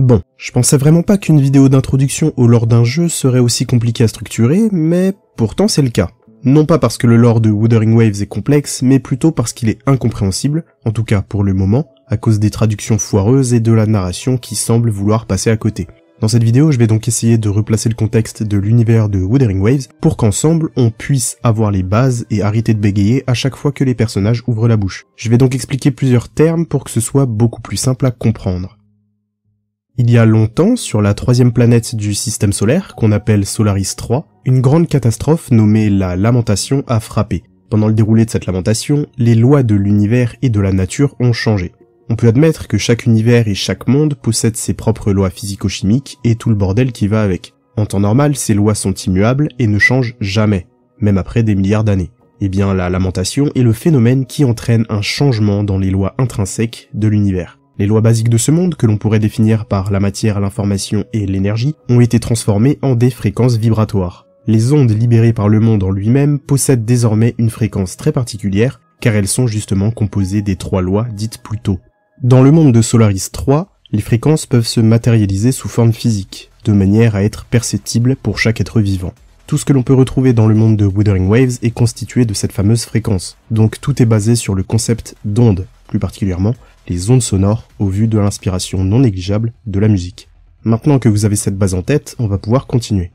Bon, je pensais vraiment pas qu'une vidéo d'introduction au lore d'un jeu serait aussi compliquée à structurer, mais pourtant c'est le cas. Non pas parce que le lore de Wuthering Waves est complexe, mais plutôt parce qu'il est incompréhensible, en tout cas pour le moment, à cause des traductions foireuses et de la narration qui semble vouloir passer à côté. Dans cette vidéo, je vais donc essayer de replacer le contexte de l'univers de Wuthering Waves pour qu'ensemble, on puisse avoir les bases et arrêter de bégayer à chaque fois que les personnages ouvrent la bouche. Je vais donc expliquer plusieurs termes pour que ce soit beaucoup plus simple à comprendre. Il y a longtemps, sur la troisième planète du système solaire, qu'on appelle Solaris 3, une grande catastrophe nommée la Lamentation a frappé. Pendant le déroulé de cette lamentation, les lois de l'univers et de la nature ont changé. On peut admettre que chaque univers et chaque monde possède ses propres lois physico-chimiques et tout le bordel qui va avec. En temps normal, ces lois sont immuables et ne changent jamais, même après des milliards d'années. Eh bien, la lamentation est le phénomène qui entraîne un changement dans les lois intrinsèques de l'univers. Les lois basiques de ce monde, que l'on pourrait définir par la matière, l'information et l'énergie, ont été transformées en des fréquences vibratoires. Les ondes libérées par le monde en lui-même possèdent désormais une fréquence très particulière, car elles sont justement composées des trois lois dites plus tôt. Dans le monde de Solaris 3, les fréquences peuvent se matérialiser sous forme physique, de manière à être perceptibles pour chaque être vivant. Tout ce que l'on peut retrouver dans le monde de Wuthering Waves est constitué de cette fameuse fréquence, donc tout est basé sur le concept d'onde, plus particulièrement les ondes sonores, au vu de l'inspiration non négligeable de la musique. Maintenant que vous avez cette base en tête, on va pouvoir continuer.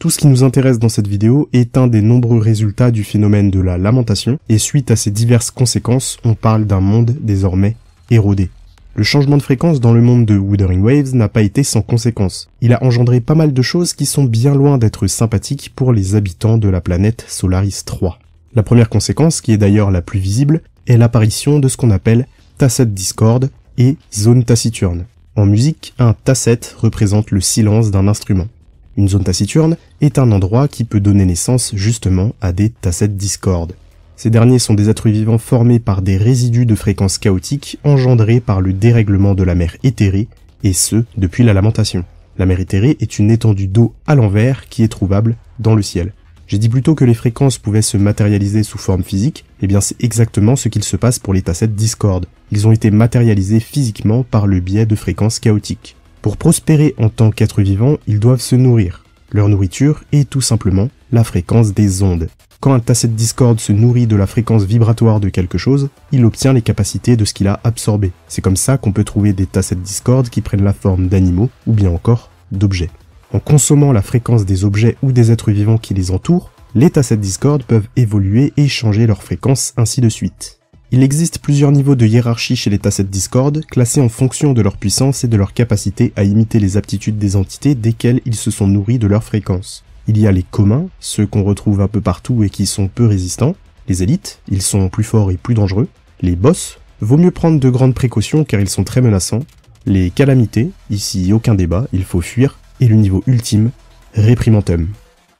Tout ce qui nous intéresse dans cette vidéo est un des nombreux résultats du phénomène de la lamentation, et suite à ses diverses conséquences, on parle d'un monde désormais érodé. Le changement de fréquence dans le monde de Wuthering Waves n'a pas été sans conséquences. Il a engendré pas mal de choses qui sont bien loin d'être sympathiques pour les habitants de la planète Solaris 3. La première conséquence, qui est d'ailleurs la plus visible, est l'apparition de ce qu'on appelle tacet discorde et zone taciturne. En musique, un tacet représente le silence d'un instrument. Une zone taciturne est un endroit qui peut donner naissance justement à des tassettes discordes. Ces derniers sont des êtres vivants formés par des résidus de fréquences chaotiques engendrés par le dérèglement de la mer éthérée, et ce, depuis la lamentation. La mer éthérée est une étendue d'eau à l'envers qui est trouvable dans le ciel. J'ai dit plutôt que les fréquences pouvaient se matérialiser sous forme physique, et eh bien c'est exactement ce qu'il se passe pour les tassets Discord. Ils ont été matérialisés physiquement par le biais de fréquences chaotiques. Pour prospérer en tant qu'être vivant, ils doivent se nourrir. Leur nourriture est tout simplement la fréquence des ondes. Quand un tasset Discord se nourrit de la fréquence vibratoire de quelque chose, il obtient les capacités de ce qu'il a absorbé. C'est comme ça qu'on peut trouver des tassets Discord qui prennent la forme d'animaux ou bien encore d'objets. En consommant la fréquence des objets ou des êtres vivants qui les entourent, les Tasset Discord peuvent évoluer et changer leur fréquence ainsi de suite. Il existe plusieurs niveaux de hiérarchie chez les Tacet Discord, classés en fonction de leur puissance et de leur capacité à imiter les aptitudes des entités desquelles ils se sont nourris de leur fréquence. Il y a les communs, ceux qu'on retrouve un peu partout et qui sont peu résistants, les élites, ils sont plus forts et plus dangereux, les boss, vaut mieux prendre de grandes précautions car ils sont très menaçants, les calamités, ici aucun débat, il faut fuir, et le niveau ultime, Réprimantum.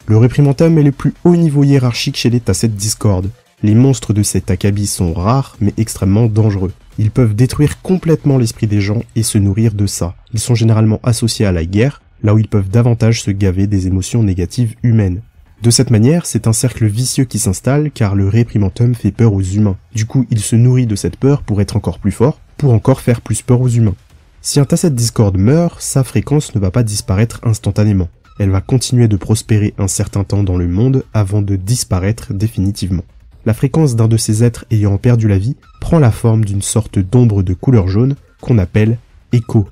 Le Réprimantum est le plus haut niveau hiérarchique chez les Tacet Discord. Les monstres de cet acabit sont rares mais extrêmement dangereux. Ils peuvent détruire complètement l'esprit des gens et se nourrir de ça. Ils sont généralement associés à la guerre, là où ils peuvent davantage se gaver des émotions négatives humaines. De cette manière, c'est un cercle vicieux qui s'installe car le réprimantum fait peur aux humains. Du coup, il se nourrit de cette peur pour être encore plus fort, pour encore faire plus peur aux humains. Si un Tasset Discord meurt, sa fréquence ne va pas disparaître instantanément. Elle va continuer de prospérer un certain temps dans le monde avant de disparaître définitivement. La fréquence d'un de ces êtres ayant perdu la vie prend la forme d'une sorte d'ombre de couleur jaune qu'on appelle écho.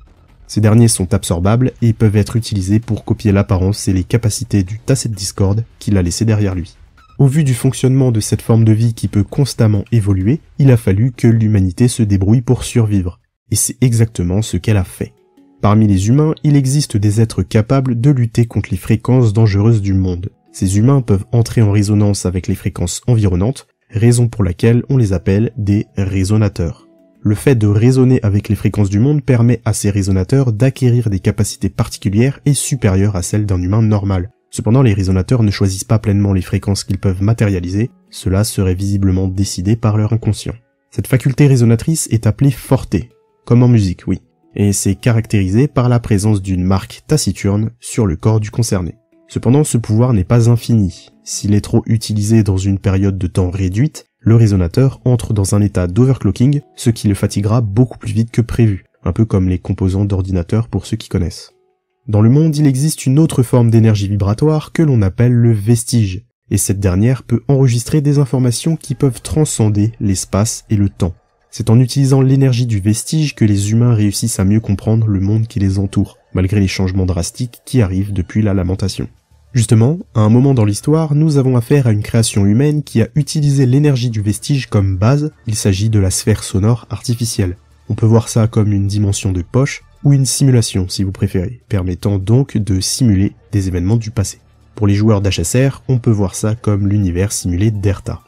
Ces derniers sont absorbables et peuvent être utilisés pour copier l'apparence et les capacités du Tasset Discord qu'il a laissé derrière lui. Au vu du fonctionnement de cette forme de vie qui peut constamment évoluer, il a fallu que l'humanité se débrouille pour survivre et c'est exactement ce qu'elle a fait. Parmi les humains, il existe des êtres capables de lutter contre les fréquences dangereuses du monde. Ces humains peuvent entrer en résonance avec les fréquences environnantes, raison pour laquelle on les appelle des résonateurs. Le fait de résonner avec les fréquences du monde permet à ces résonateurs d'acquérir des capacités particulières et supérieures à celles d'un humain normal. Cependant, les résonateurs ne choisissent pas pleinement les fréquences qu'ils peuvent matérialiser, cela serait visiblement décidé par leur inconscient. Cette faculté résonatrice est appelée forté, comme en musique, oui, et c'est caractérisé par la présence d'une marque taciturne sur le corps du concerné. Cependant, ce pouvoir n'est pas infini. S'il est trop utilisé dans une période de temps réduite, le résonateur entre dans un état d'overclocking, ce qui le fatiguera beaucoup plus vite que prévu, un peu comme les composants d'ordinateur pour ceux qui connaissent. Dans le monde, il existe une autre forme d'énergie vibratoire que l'on appelle le vestige, et cette dernière peut enregistrer des informations qui peuvent transcender l'espace et le temps. C'est en utilisant l'énergie du vestige que les humains réussissent à mieux comprendre le monde qui les entoure, malgré les changements drastiques qui arrivent depuis la lamentation. Justement, à un moment dans l'histoire, nous avons affaire à une création humaine qui a utilisé l'énergie du vestige comme base, il s'agit de la sphère sonore artificielle. On peut voir ça comme une dimension de poche, ou une simulation si vous préférez, permettant donc de simuler des événements du passé. Pour les joueurs d'HSR, on peut voir ça comme l'univers simulé d'Erta.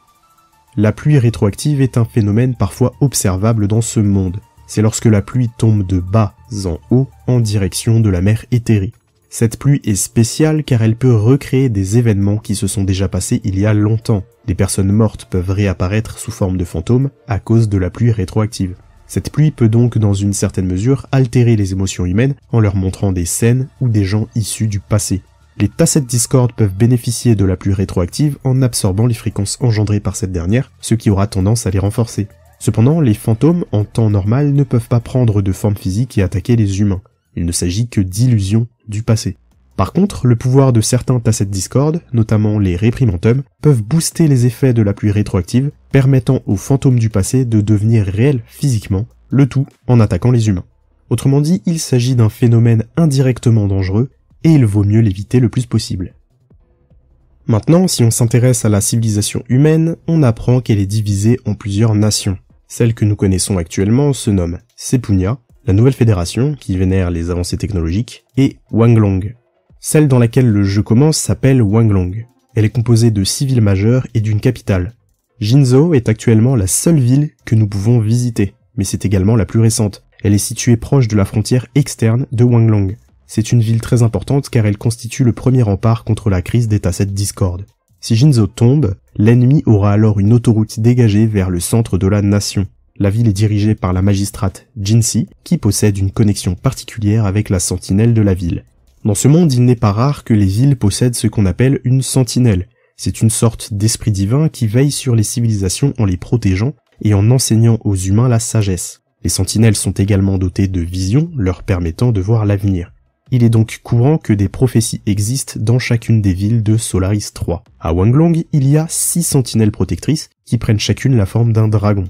La pluie rétroactive est un phénomène parfois observable dans ce monde. C'est lorsque la pluie tombe de bas en haut en direction de la mer éthérée. Cette pluie est spéciale car elle peut recréer des événements qui se sont déjà passés il y a longtemps. Des personnes mortes peuvent réapparaître sous forme de fantômes à cause de la pluie rétroactive. Cette pluie peut donc dans une certaine mesure altérer les émotions humaines en leur montrant des scènes ou des gens issus du passé les tassettes Discord peuvent bénéficier de la pluie rétroactive en absorbant les fréquences engendrées par cette dernière, ce qui aura tendance à les renforcer. Cependant, les fantômes, en temps normal, ne peuvent pas prendre de forme physique et attaquer les humains. Il ne s'agit que d'illusions du passé. Par contre, le pouvoir de certains tassets Discord, notamment les réprimantums, peuvent booster les effets de la pluie rétroactive, permettant aux fantômes du passé de devenir réels physiquement, le tout en attaquant les humains. Autrement dit, il s'agit d'un phénomène indirectement dangereux et il vaut mieux l'éviter le plus possible. Maintenant, si on s'intéresse à la civilisation humaine, on apprend qu'elle est divisée en plusieurs nations. Celle que nous connaissons actuellement se nomme Sepunya, la nouvelle fédération qui vénère les avancées technologiques, et Wanglong. Celle dans laquelle le jeu commence s'appelle Wanglong. Elle est composée de six villes majeures et d'une capitale. Jinzo est actuellement la seule ville que nous pouvons visiter, mais c'est également la plus récente. Elle est située proche de la frontière externe de Wanglong, c'est une ville très importante car elle constitue le premier rempart contre la crise des cette Discorde. Si Jinzo tombe, l'ennemi aura alors une autoroute dégagée vers le centre de la nation. La ville est dirigée par la magistrate Jinsi, qui possède une connexion particulière avec la sentinelle de la ville. Dans ce monde, il n'est pas rare que les villes possèdent ce qu'on appelle une sentinelle. C'est une sorte d'esprit divin qui veille sur les civilisations en les protégeant et en enseignant aux humains la sagesse. Les sentinelles sont également dotées de visions leur permettant de voir l'avenir. Il est donc courant que des prophéties existent dans chacune des villes de Solaris 3. À Wanglong, il y a 6 sentinelles protectrices qui prennent chacune la forme d'un dragon.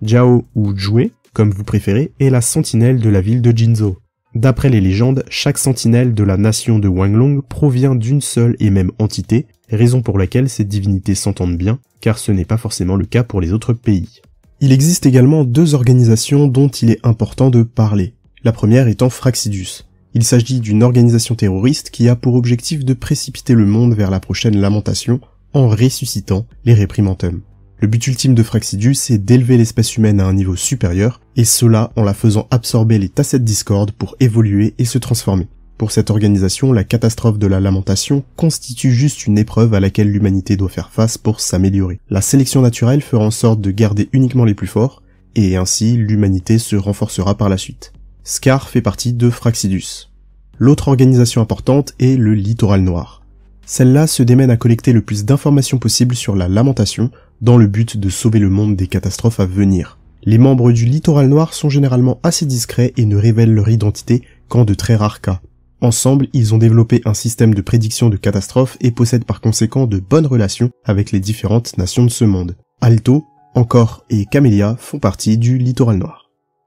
Jiao ou Jue, comme vous préférez, est la sentinelle de la ville de Jinzo. D'après les légendes, chaque sentinelle de la nation de Wanglong provient d'une seule et même entité, raison pour laquelle ces divinités s'entendent bien, car ce n'est pas forcément le cas pour les autres pays. Il existe également deux organisations dont il est important de parler, la première étant Fraxidus. Il s'agit d'une organisation terroriste qui a pour objectif de précipiter le monde vers la prochaine lamentation en ressuscitant les Réprimantums. Le but ultime de Fraxidus est d'élever l'espèce humaine à un niveau supérieur, et cela en la faisant absorber les tassets de discorde pour évoluer et se transformer. Pour cette organisation, la catastrophe de la lamentation constitue juste une épreuve à laquelle l'humanité doit faire face pour s'améliorer. La sélection naturelle fera en sorte de garder uniquement les plus forts, et ainsi l'humanité se renforcera par la suite. Scar fait partie de Fraxidus. L'autre organisation importante est le Littoral Noir. Celle-là se démène à collecter le plus d'informations possibles sur la lamentation dans le but de sauver le monde des catastrophes à venir. Les membres du Littoral Noir sont généralement assez discrets et ne révèlent leur identité qu'en de très rares cas. Ensemble, ils ont développé un système de prédiction de catastrophes et possèdent par conséquent de bonnes relations avec les différentes nations de ce monde. Alto, Encore et Camélia font partie du Littoral Noir.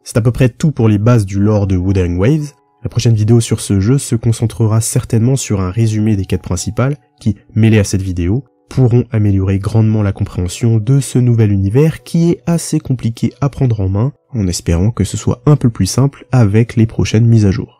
C'est à peu près tout pour les bases du lore de Wuthering Waves. La prochaine vidéo sur ce jeu se concentrera certainement sur un résumé des quêtes principales qui, mêlées à cette vidéo, pourront améliorer grandement la compréhension de ce nouvel univers qui est assez compliqué à prendre en main en espérant que ce soit un peu plus simple avec les prochaines mises à jour.